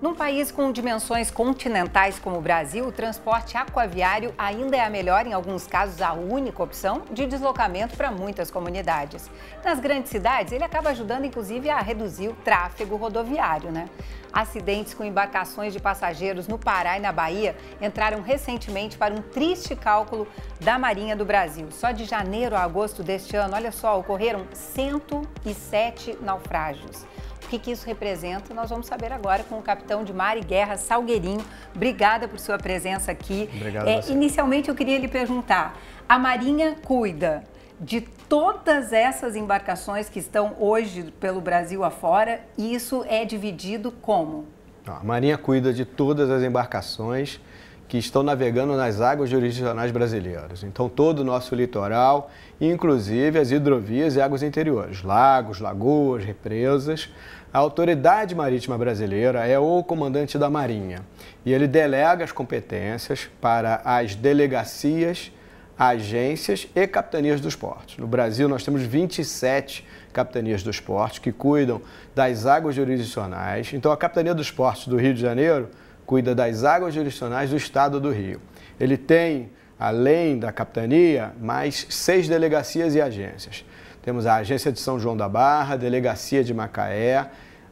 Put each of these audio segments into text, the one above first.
Num país com dimensões continentais como o Brasil, o transporte aquaviário ainda é a melhor, em alguns casos, a única opção de deslocamento para muitas comunidades. Nas grandes cidades, ele acaba ajudando, inclusive, a reduzir o tráfego rodoviário. Né? Acidentes com embarcações de passageiros no Pará e na Bahia entraram recentemente para um triste cálculo da Marinha do Brasil. Só de janeiro a agosto deste ano, olha só, ocorreram 107 naufrágios. O que, que isso representa, nós vamos saber agora com o capitão de mar e guerra, Salgueirinho. Obrigada por sua presença aqui. Obrigado. É, inicialmente, eu queria lhe perguntar: a Marinha cuida de todas essas embarcações que estão hoje pelo Brasil afora, e isso é dividido como? A Marinha cuida de todas as embarcações que estão navegando nas águas jurisdicionais brasileiras. Então, todo o nosso litoral, inclusive as hidrovias e águas interiores, lagos, lagoas, represas. A autoridade marítima brasileira é o comandante da Marinha e ele delega as competências para as delegacias, agências e capitanias dos portos. No Brasil, nós temos 27 capitanias dos portos que cuidam das águas jurisdicionais. Então, a Capitania dos Portos do Rio de Janeiro cuida das águas jurisdicionais do Estado do Rio. Ele tem, além da capitania, mais seis delegacias e agências. Temos a Agência de São João da Barra, Delegacia de Macaé,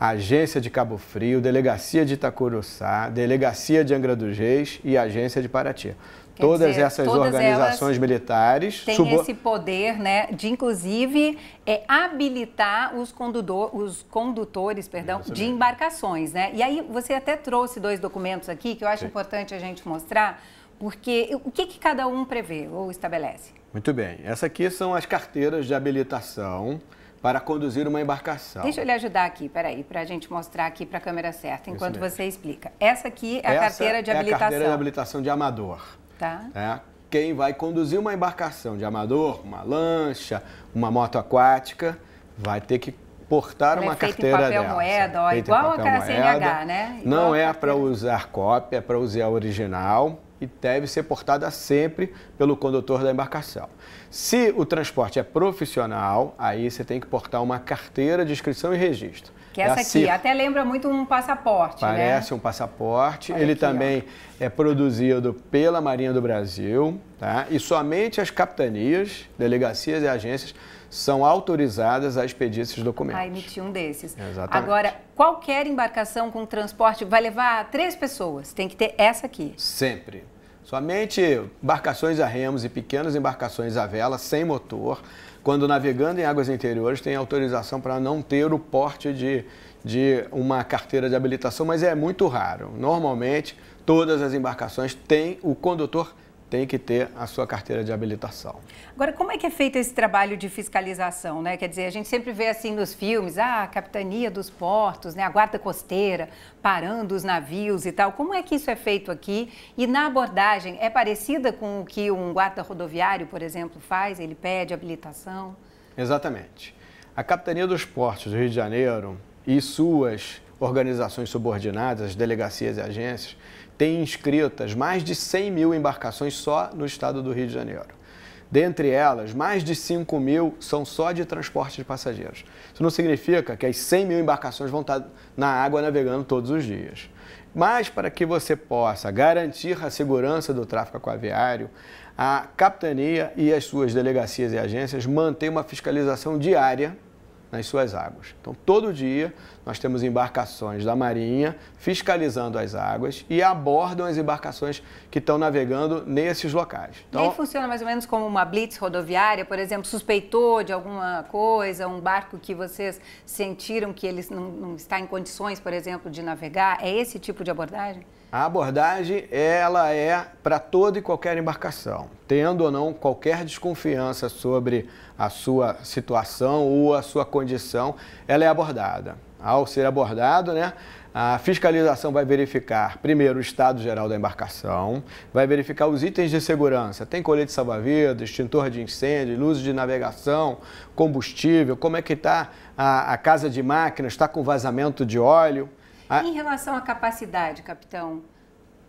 Agência de Cabo Frio, Delegacia de Itacuruçá, Delegacia de Angra dos Reis e Agência de Paraty todas dizer, essas todas organizações militares têm esse poder, né, de inclusive é, habilitar os, condutor, os condutores, perdão, de embarcações, né? E aí você até trouxe dois documentos aqui que eu acho Sim. importante a gente mostrar, porque o que, que cada um prevê ou estabelece? Muito bem. Essa aqui são as carteiras de habilitação para conduzir uma embarcação. Deixa eu lhe ajudar aqui, peraí, para a gente mostrar aqui para a câmera certa, enquanto você explica. Essa aqui é a Essa carteira de habilitação. É a carteira de habilitação de amador. Tá. É, quem vai conduzir uma embarcação de amador, uma lancha, uma moto aquática, vai ter que portar é uma é carteira em papel dessa. moeda, ó, feita igual a CNH, né? Igual não é para usar cópia, é para usar original e deve ser portada sempre pelo condutor da embarcação. Se o transporte é profissional, aí você tem que portar uma carteira de inscrição e registro. Que é essa aqui, Cir. até lembra muito um passaporte, né? Parece né? um passaporte. Olha Ele aqui, também ó. é produzido pela Marinha do Brasil, tá? E somente as capitanias, delegacias e agências são autorizadas a expedir esses documentos. A emitir um desses. Exatamente. Agora, qualquer embarcação com transporte vai levar três pessoas. Tem que ter essa aqui. Sempre. Somente embarcações a remos e pequenas embarcações a vela sem motor quando navegando em águas interiores, tem autorização para não ter o porte de, de uma carteira de habilitação, mas é muito raro. Normalmente, todas as embarcações têm o condutor tem que ter a sua carteira de habilitação. Agora, como é que é feito esse trabalho de fiscalização, né? Quer dizer, a gente sempre vê assim nos filmes, ah, a capitania dos portos, né, a guarda costeira parando os navios e tal. Como é que isso é feito aqui? E na abordagem é parecida com o que um guarda rodoviário, por exemplo, faz? Ele pede habilitação? Exatamente. A capitania dos portos do Rio de Janeiro e suas organizações subordinadas, delegacias e agências, têm inscritas mais de 100 mil embarcações só no estado do Rio de Janeiro. Dentre elas, mais de 5 mil são só de transporte de passageiros. Isso não significa que as 100 mil embarcações vão estar na água navegando todos os dias. Mas para que você possa garantir a segurança do tráfego aquaviário, a capitania e as suas delegacias e agências mantêm uma fiscalização diária nas suas águas. Então, todo dia nós temos embarcações da Marinha fiscalizando as águas e abordam as embarcações que estão navegando nesses locais. Então, e aí então, funciona mais ou menos como uma blitz rodoviária, por exemplo, suspeitou de alguma coisa, um barco que vocês sentiram que ele não, não está em condições, por exemplo, de navegar? É esse tipo de abordagem? A abordagem ela é para toda e qualquer embarcação, tendo ou não qualquer desconfiança sobre a sua situação ou a sua condição, ela é abordada. Ao ser abordado, né, a fiscalização vai verificar primeiro o estado geral da embarcação, vai verificar os itens de segurança, tem colete salva-vidas, extintor de incêndio, luzes de navegação, combustível, como é que está a, a casa de máquinas, está com vazamento de óleo. A... Em relação à capacidade, capitão,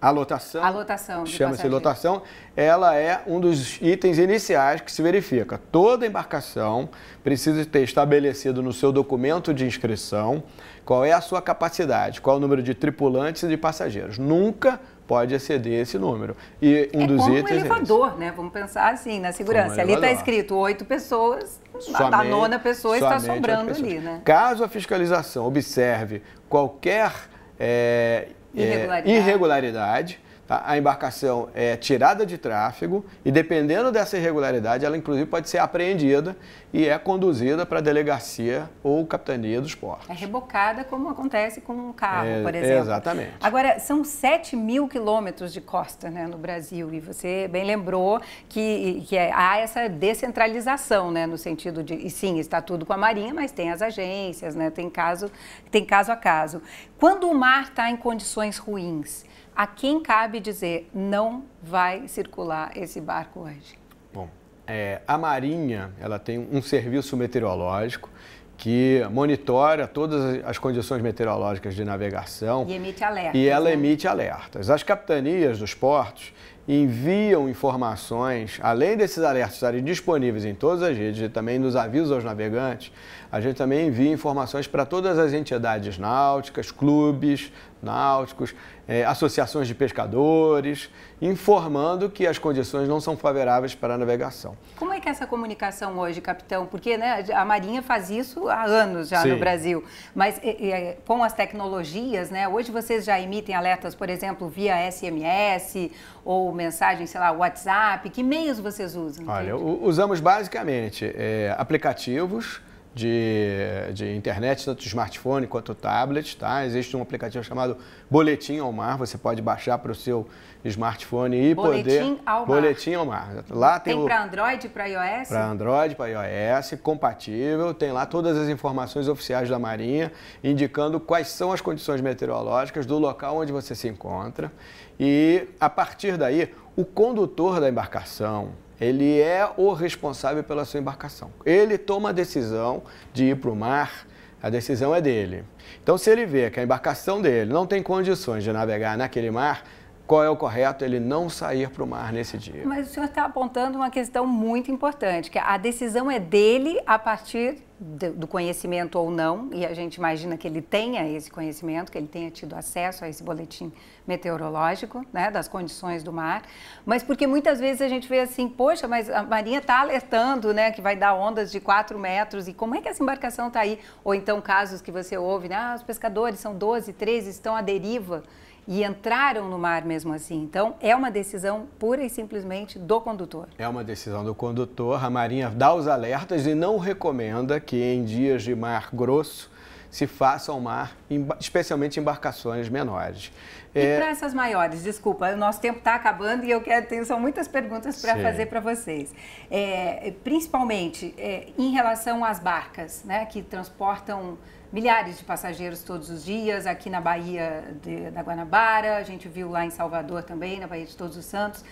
a lotação, a lotação chama-se lotação, ela é um dos itens iniciais que se verifica. Toda embarcação precisa ter estabelecido no seu documento de inscrição qual é a sua capacidade, qual é o número de tripulantes e de passageiros. Nunca pode exceder esse número. E induzir é como um elevador, né? Vamos pensar assim, na segurança. Um ali está escrito oito pessoas, somente, a nona pessoa está sobrando ali, né? Caso a fiscalização observe qualquer é, irregularidade, é, irregularidade a, embarcação é tirada de tráfego e, dependendo dessa irregularidade, ela inclusive pode ser apreendida e é conduzida para a delegacia ou capitania dos portos. É rebocada, como acontece com um carro, é, por exemplo. Exatamente. Agora, são 7 mil quilômetros de costa né, no Brasil e você bem lembrou que, que é, há essa descentralização, né, no sentido de, e sim, está tudo com a Marinha, mas tem as agências, né, tem, caso, tem caso a caso. Quando o mar está em condições ruins, a quem cabe dizer não vai circular esse barco hoje? Bom, é, a Marinha ela tem um serviço meteorológico que monitora todas as condições meteorológicas de navegação. E emite alertas. E ela né? emite alertas. As capitanias dos portos, enviam informações, além desses alertas estarem disponíveis em todas as redes e também nos avisos aos navegantes, a gente também envia informações para todas as entidades náuticas, clubes náuticos, eh, associações de pescadores, informando que as condições não são favoráveis para a navegação. Como é que é essa comunicação hoje, capitão? Porque né, a Marinha faz isso há anos já Sim. no Brasil, mas e, é, e, é, com as tecnologias, né, hoje vocês já emitem alertas, por exemplo, via SMS ou mensagem, sei lá, WhatsApp? Que meios vocês usam? Olha, usamos basicamente é, aplicativos de, de internet, tanto smartphone quanto tablet. Tá? Existe um aplicativo chamado Boletim ao Mar, você pode baixar para o seu smartphone e Boletim poder... Ao Boletim ao Mar. Lá tem, tem o... para Android, para iOS? Para Android, para iOS, compatível. Tem lá todas as informações oficiais da Marinha, indicando quais são as condições meteorológicas do local onde você se encontra. E, a partir daí, o condutor da embarcação, ele é o responsável pela sua embarcação. Ele toma a decisão de ir para o mar, a decisão é dele. Então, se ele vê que a embarcação dele não tem condições de navegar naquele mar, qual é o correto ele não sair para o mar nesse dia. Mas o senhor está apontando uma questão muito importante, que a decisão é dele a partir do conhecimento ou não, e a gente imagina que ele tenha esse conhecimento, que ele tenha tido acesso a esse boletim meteorológico, né, das condições do mar, mas porque muitas vezes a gente vê assim, poxa, mas a marinha está alertando, né, que vai dar ondas de 4 metros, e como é que essa embarcação está aí? Ou então casos que você ouve, né, ah, os pescadores são 12, 13, estão à deriva, e entraram no mar mesmo assim. Então, é uma decisão pura e simplesmente do condutor. É uma decisão do condutor. A Marinha dá os alertas e não recomenda que em dias de mar grosso se faça ao mar, especialmente embarcações menores. E é... para essas maiores, desculpa, o nosso tempo está acabando e eu quero ter são muitas perguntas para fazer para vocês. É, principalmente é, em relação às barcas, né, que transportam milhares de passageiros todos os dias, aqui na Bahia de, da Guanabara, a gente viu lá em Salvador também, na Bahia de Todos os Santos.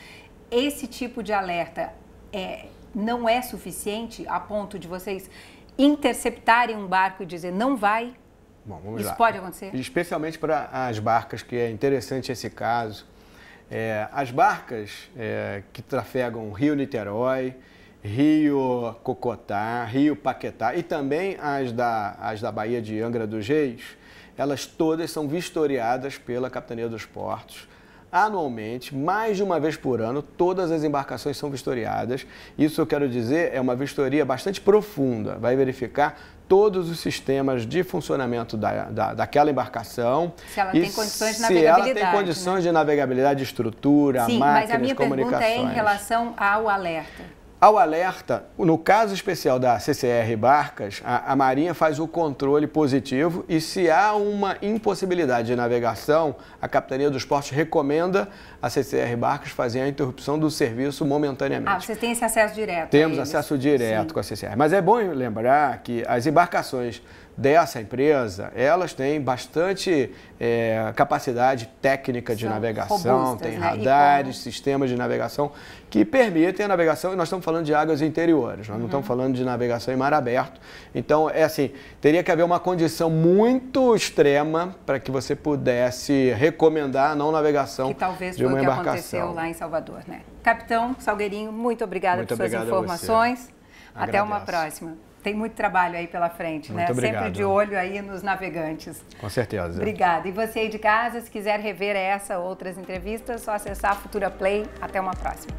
Esse tipo de alerta é, não é suficiente a ponto de vocês interceptarem um barco e dizer não vai? Bom, vamos Isso lá. pode acontecer? Especialmente para as barcas, que é interessante esse caso. É, as barcas é, que trafegam Rio-Niterói, Rio Cocotá, Rio Paquetá e também as da, as da Baía de Angra dos Reis, elas todas são vistoriadas pela Capitania dos Portos. Anualmente, mais de uma vez por ano, todas as embarcações são vistoriadas. Isso eu quero dizer é uma vistoria bastante profunda, vai verificar todos os sistemas de funcionamento da, da, daquela embarcação. Se ela tem condições de navegabilidade. Se ela tem condições né? de navegabilidade, estrutura, Sim, máquinas, comunicações. mas a minha pergunta é em relação ao alerta. Ao alerta, no caso especial da CCR Barcas, a, a, Marinha faz o controle positivo e se há uma impossibilidade de navegação, a Capitania dos Portos recomenda a CCR Barcas fazer a interrupção do serviço momentaneamente. Ah, você tem esse acesso direto? Temos acesso direto Sim. com a CCR. Mas é bom lembrar que as embarcações dessa empresa, elas têm bastante é, capacidade técnica de São navegação, robustas, tem né? radares, sistemas de navegação que permitem a navegação, e nós estamos falando de águas interiores, nós uhum. não estamos uhum. falando de navegação em mar aberto. Então, é assim, teria que haver uma condição muito extrema para que você pudesse recomendar a não navegação de uma foi embarcação. Que aconteceu lá em Salvador, né? Capitão Salgueirinho, muito obrigada muito por suas informações. Até uma próxima tem muito trabalho aí pela frente, né? muito né? Obrigado. Sempre de olho aí nos navegantes. Com certeza. Obrigada. E você aí de casa, se quiser rever essa ou outras entrevistas, só acessar a Futura Play. Até uma próxima.